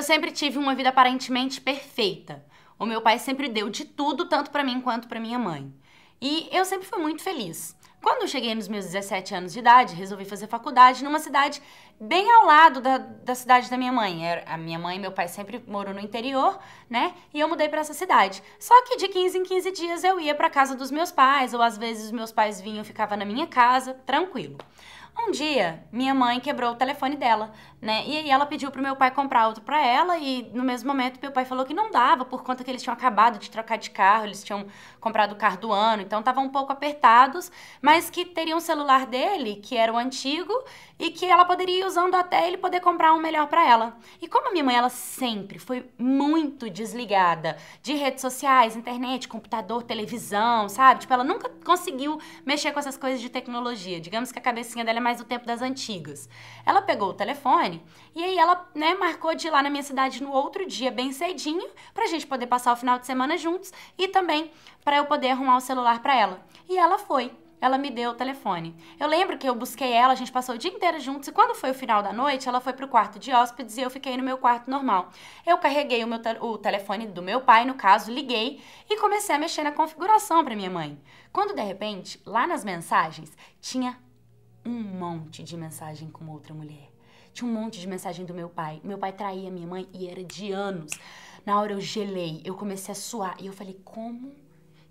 Eu sempre tive uma vida aparentemente perfeita. O meu pai sempre deu de tudo, tanto para mim quanto para minha mãe. E eu sempre fui muito feliz. Quando eu cheguei nos meus 17 anos de idade, resolvi fazer faculdade numa cidade bem ao lado da, da cidade da minha mãe. A minha mãe e meu pai sempre moram no interior, né? E eu mudei para essa cidade. Só que de 15 em 15 dias eu ia para casa dos meus pais, ou às vezes os meus pais vinham e ficava na minha casa, tranquilo. Um dia, minha mãe quebrou o telefone dela, né? E aí ela pediu pro meu pai comprar outro para ela e no mesmo momento meu pai falou que não dava por conta que eles tinham acabado de trocar de carro, eles tinham comprado o carro do ano, então estavam um pouco apertados, mas mas que teria um celular dele, que era o antigo, e que ela poderia ir usando até ele poder comprar um melhor para ela. E como a minha mãe, ela sempre foi muito desligada de redes sociais, internet, computador, televisão, sabe? Tipo, ela nunca conseguiu mexer com essas coisas de tecnologia. Digamos que a cabecinha dela é mais do tempo das antigas. Ela pegou o telefone e aí ela, né, marcou de ir lá na minha cidade no outro dia, bem cedinho, pra gente poder passar o final de semana juntos e também para eu poder arrumar o celular para ela. E ela foi ela me deu o telefone. Eu lembro que eu busquei ela, a gente passou o dia inteiro juntos e quando foi o final da noite, ela foi pro quarto de hóspedes e eu fiquei no meu quarto normal. Eu carreguei o, meu te o telefone do meu pai, no caso, liguei e comecei a mexer na configuração para minha mãe. Quando de repente, lá nas mensagens, tinha um monte de mensagem com outra mulher. Tinha um monte de mensagem do meu pai. Meu pai traía minha mãe e era de anos. Na hora eu gelei, eu comecei a suar e eu falei: "Como?"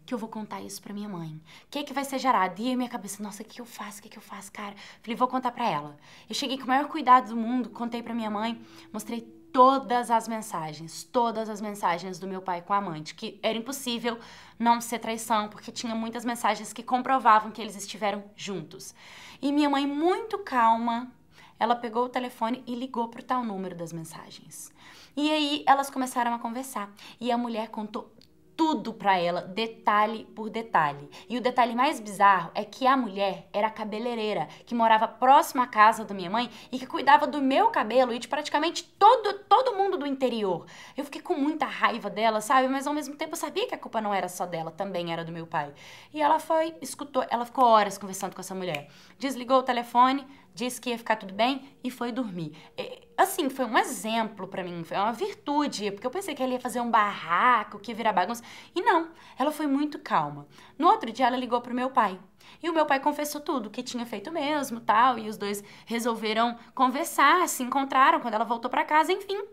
que eu vou contar isso pra minha mãe? O que é que vai ser gerado? E aí minha cabeça, nossa, o que eu faço? O que, é que eu faço, cara? Falei, vou contar pra ela. Eu cheguei com o maior cuidado do mundo, contei pra minha mãe, mostrei todas as mensagens, todas as mensagens do meu pai com a amante, que era impossível não ser traição, porque tinha muitas mensagens que comprovavam que eles estiveram juntos. E minha mãe, muito calma, ela pegou o telefone e ligou para o tal número das mensagens. E aí elas começaram a conversar. E a mulher contou tudo para ela, detalhe por detalhe. E o detalhe mais bizarro é que a mulher era cabeleireira, que morava próximo à casa da minha mãe e que cuidava do meu cabelo e de praticamente todo, todo mundo do interior. Eu fiquei com muita raiva dela, sabe? Mas ao mesmo tempo eu sabia que a culpa não era só dela, também era do meu pai. E ela foi, escutou, ela ficou horas conversando com essa mulher. Desligou o telefone, disse que ia ficar tudo bem e foi dormir. E, assim, foi um exemplo para mim, foi uma virtude, porque eu pensei que ela ia fazer um barraco, que ia virar bagunça. E não, ela foi muito calma. No outro dia ela ligou pro meu pai. E o meu pai confessou tudo, que tinha feito mesmo, tal, e os dois resolveram conversar, se encontraram quando ela voltou para casa, enfim.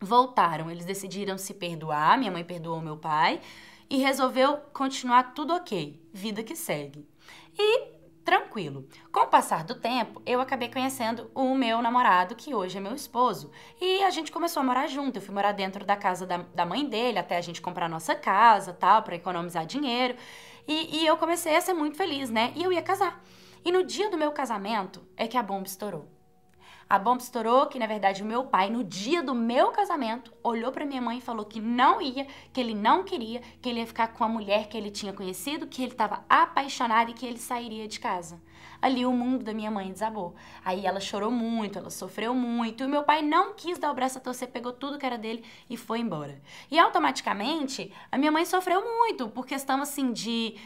Voltaram, eles decidiram se perdoar, minha mãe perdoou meu pai e resolveu continuar tudo OK, vida que segue. E tranquilo. Com o passar do tempo, eu acabei conhecendo o meu namorado, que hoje é meu esposo, e a gente começou a morar junto. Eu fui morar dentro da casa da, da mãe dele até a gente comprar a nossa casa, tal, para economizar dinheiro. E, e eu comecei a ser muito feliz, né? E eu ia casar. E no dia do meu casamento é que a bomba estourou. A bomba estourou que, na verdade, o meu pai, no dia do meu casamento, olhou para minha mãe e falou que não ia, que ele não queria, que ele ia ficar com a mulher que ele tinha conhecido, que ele estava apaixonado e que ele sairia de casa. Ali o mundo da minha mãe desabou. Aí ela chorou muito, ela sofreu muito, e o meu pai não quis dar o braço a torcer, pegou tudo que era dele e foi embora. E automaticamente, a minha mãe sofreu muito, por questão assim de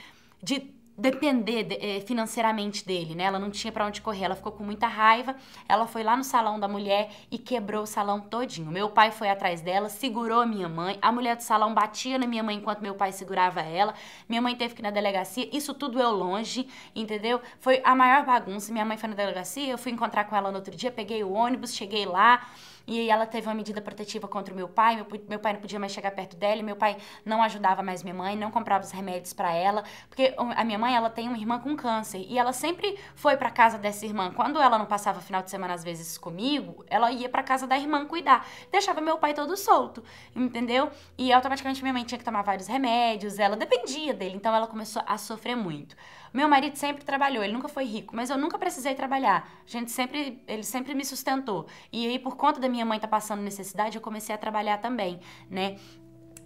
de depender de, eh, financeiramente dele, né? Ela não tinha para onde correr, ela ficou com muita raiva. Ela foi lá no salão da mulher e quebrou o salão todinho. Meu pai foi atrás dela, segurou a minha mãe. A mulher do salão batia na minha mãe enquanto meu pai segurava ela. Minha mãe teve que ir na delegacia. Isso tudo eu longe, entendeu? Foi a maior bagunça. Minha mãe foi na delegacia, eu fui encontrar com ela no outro dia, peguei o ônibus, cheguei lá. E aí ela teve uma medida protetiva contra o meu pai, meu, meu pai não podia mais chegar perto dela, meu pai não ajudava mais minha mãe, não comprava os remédios para ela, porque a minha mãe, ela tem uma irmã com câncer, e ela sempre foi para casa dessa irmã. Quando ela não passava final de semana às vezes comigo, ela ia para casa da irmã cuidar. Deixava meu pai todo solto, entendeu? E automaticamente minha mãe tinha que tomar vários remédios, ela dependia dele, então ela começou a sofrer muito. Meu marido sempre trabalhou, ele nunca foi rico, mas eu nunca precisei trabalhar. A gente sempre, ele sempre me sustentou. E aí, por conta da minha mãe estar tá passando necessidade, eu comecei a trabalhar também, né?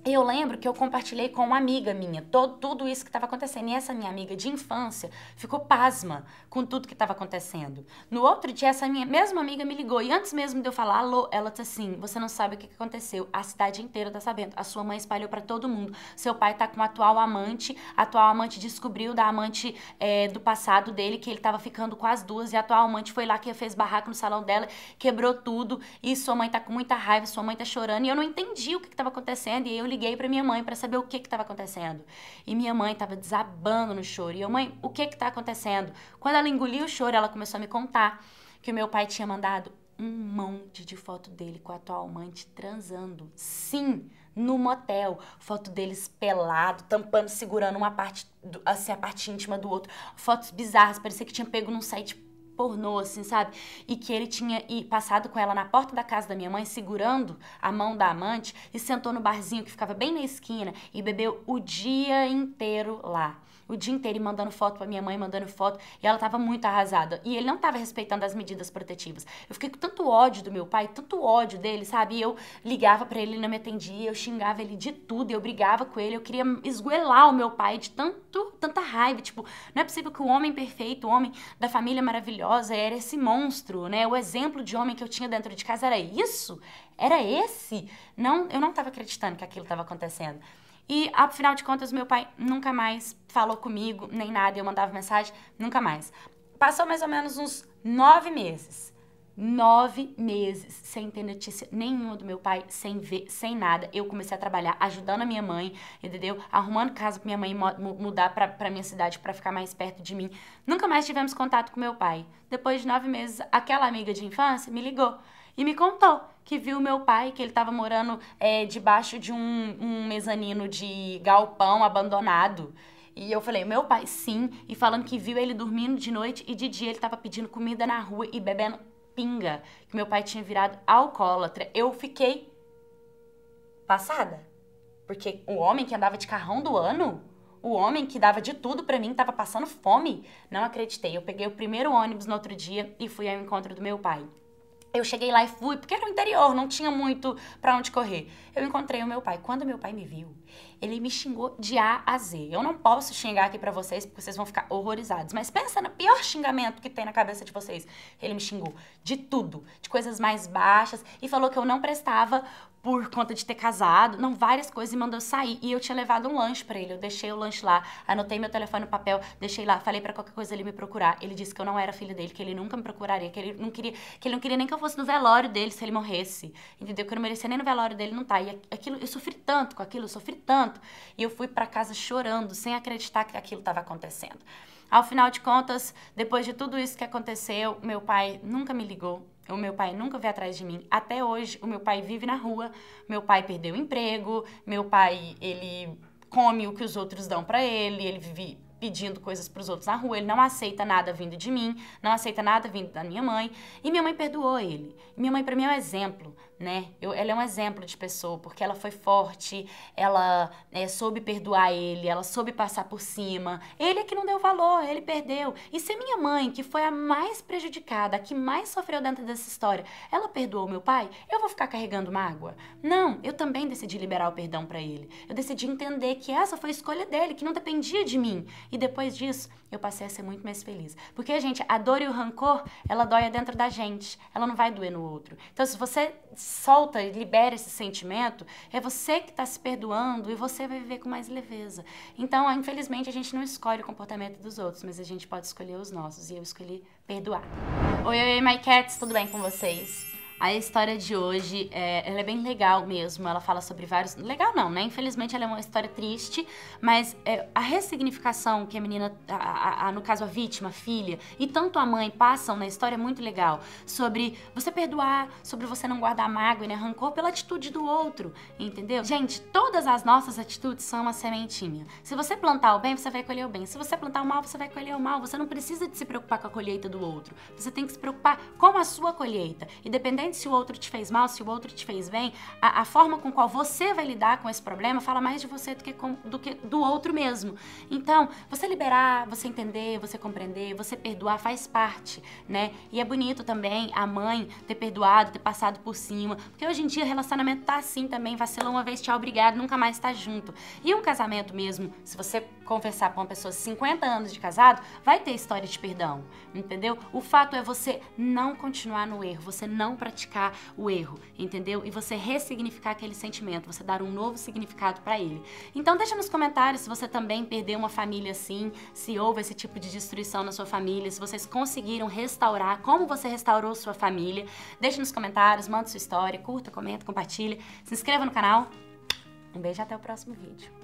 eu lembro que eu compartilhei com uma amiga minha todo, tudo isso que estava acontecendo. E essa minha amiga de infância ficou pasma com tudo que estava acontecendo. No outro dia, essa minha mesma amiga me ligou. E antes mesmo de eu falar alô, ela disse assim: Você não sabe o que aconteceu. A cidade inteira tá sabendo. A sua mãe espalhou para todo mundo. Seu pai tá com o atual amante. A atual amante descobriu da amante é, do passado dele que ele tava ficando com as duas. E a atual amante foi lá que fez barraco no salão dela, quebrou tudo. E sua mãe tá com muita raiva. Sua mãe tá chorando. E eu não entendi o que estava acontecendo. E eu liguei para minha mãe para saber o que estava acontecendo. E minha mãe estava desabando no choro. E eu, mãe, o que está acontecendo? Quando ela engoliu o choro, ela começou a me contar que o meu pai tinha mandado um monte de foto dele com a atual amante transando. Sim, no motel. Foto deles pelado, tampando, segurando uma parte, do, assim, a parte íntima do outro. Fotos bizarras, parecia que tinha pego num site pornô, assim, sabe? E que ele tinha passado com ela na porta da casa da minha mãe, segurando a mão da amante, e sentou no barzinho que ficava bem na esquina e bebeu o dia inteiro lá o dia inteiro e mandando foto pra minha mãe, mandando foto, e ela tava muito arrasada. E ele não tava respeitando as medidas protetivas. Eu fiquei com tanto ódio do meu pai, tanto ódio dele, sabe? E eu ligava para ele, ele não me atendia, eu xingava ele de tudo, eu brigava com ele, eu queria esguelar o meu pai de tanto, tanta raiva, tipo, não é possível que o homem perfeito, o homem da família maravilhosa era esse monstro, né? O exemplo de homem que eu tinha dentro de casa era isso? Era esse? Não, eu não tava acreditando que aquilo tava acontecendo. E, afinal de contas, meu pai nunca mais falou comigo, nem nada, eu mandava mensagem, nunca mais. Passou mais ou menos uns nove meses. Nove meses sem ter notícia nenhuma do meu pai, sem ver, sem nada. Eu comecei a trabalhar ajudando a minha mãe, entendeu? Arrumando casa pra minha mãe mudar pra, pra minha cidade para ficar mais perto de mim. Nunca mais tivemos contato com meu pai. Depois de nove meses, aquela amiga de infância me ligou. E me contou que viu meu pai, que ele estava morando é, debaixo de um, um mezanino de galpão abandonado. E eu falei, meu pai, sim. E falando que viu ele dormindo de noite e de dia ele estava pedindo comida na rua e bebendo pinga. Que meu pai tinha virado alcoólatra. Eu fiquei passada. Porque o homem que andava de carrão do ano, o homem que dava de tudo para mim, estava passando fome. Não acreditei. Eu peguei o primeiro ônibus no outro dia e fui ao encontro do meu pai. Eu cheguei lá e fui, porque era o interior, não tinha muito para onde correr. Eu encontrei o meu pai. Quando meu pai me viu, ele me xingou de A a Z. Eu não posso xingar aqui para vocês porque vocês vão ficar horrorizados, mas pensa no pior xingamento que tem na cabeça de vocês. Ele me xingou de tudo, de coisas mais baixas e falou que eu não prestava por conta de ter casado, não, várias coisas e mandou sair. E eu tinha levado um lanche para ele, eu deixei o lanche lá, anotei meu telefone no papel, deixei lá, falei para qualquer coisa ele me procurar. Ele disse que eu não era filha dele, que ele nunca me procuraria, que ele não queria, que ele não queria nem que eu fosse no velório dele se ele morresse. Entendeu? Que eu não merecia nem no velório dele não tá. E aquilo, eu sofri tanto com aquilo, eu sofri tanto tanto, e eu fui para casa chorando, sem acreditar que aquilo estava acontecendo. Ao final de contas, depois de tudo isso que aconteceu, meu pai nunca me ligou, o meu pai nunca veio atrás de mim. Até hoje, o meu pai vive na rua, meu pai perdeu o emprego, meu pai, ele come o que os outros dão para ele, ele vive pedindo coisas para os outros na rua, ele não aceita nada vindo de mim, não aceita nada vindo da minha mãe, e minha mãe perdoou ele. Minha mãe para mim é um exemplo, né? Eu, ela é um exemplo de pessoa, porque ela foi forte, ela é, soube perdoar ele, ela soube passar por cima. Ele é que não deu valor, ele perdeu. E se minha mãe, que foi a mais prejudicada, a que mais sofreu dentro dessa história, ela perdoou meu pai, eu vou ficar carregando mágoa? Não, eu também decidi liberar o perdão para ele. Eu decidi entender que essa foi a escolha dele, que não dependia de mim. E depois disso, eu passei a ser muito mais feliz. Porque, gente, a dor e o rancor, ela dói dentro da gente. Ela não vai doer no outro. Então, se você solta e libera esse sentimento, é você que está se perdoando e você vai viver com mais leveza. Então, infelizmente, a gente não escolhe o comportamento dos outros, mas a gente pode escolher os nossos. E eu escolhi perdoar. Oi, oi, my cats, tudo bem com vocês? A história de hoje, é, ela é bem legal mesmo, ela fala sobre vários... Legal não, né? Infelizmente ela é uma história triste, mas é, a ressignificação que a menina, a, a, a, no caso a vítima, a filha, e tanto a mãe passam na história é muito legal. Sobre você perdoar, sobre você não guardar mágoa e né, rancor pela atitude do outro, entendeu? Gente, todas as nossas atitudes são uma sementinha. Se você plantar o bem, você vai colher o bem. Se você plantar o mal, você vai colher o mal. Você não precisa de se preocupar com a colheita do outro. Você tem que se preocupar com a sua colheita. E dependendo independente se o outro te fez mal, se o outro te fez bem, a, a forma com qual você vai lidar com esse problema fala mais de você do que, com, do que do outro mesmo. Então, você liberar, você entender, você compreender, você perdoar faz parte, né? E é bonito também a mãe ter perdoado, ter passado por cima, porque hoje em dia o relacionamento tá assim também, vacilou uma vez, tchau, obrigado, nunca mais tá junto. E um casamento mesmo, se você conversar com uma pessoa de 50 anos de casado, vai ter história de perdão, entendeu? O fato é você não continuar no erro, você não praticar praticar o erro, entendeu? E você ressignificar aquele sentimento, você dar um novo significado para ele. Então deixa nos comentários se você também perdeu uma família assim, se houve esse tipo de destruição na sua família, se vocês conseguiram restaurar, como você restaurou sua família. Deixa nos comentários, manda sua história, curta, comenta, compartilha, se inscreva no canal. Um beijo e até o próximo vídeo.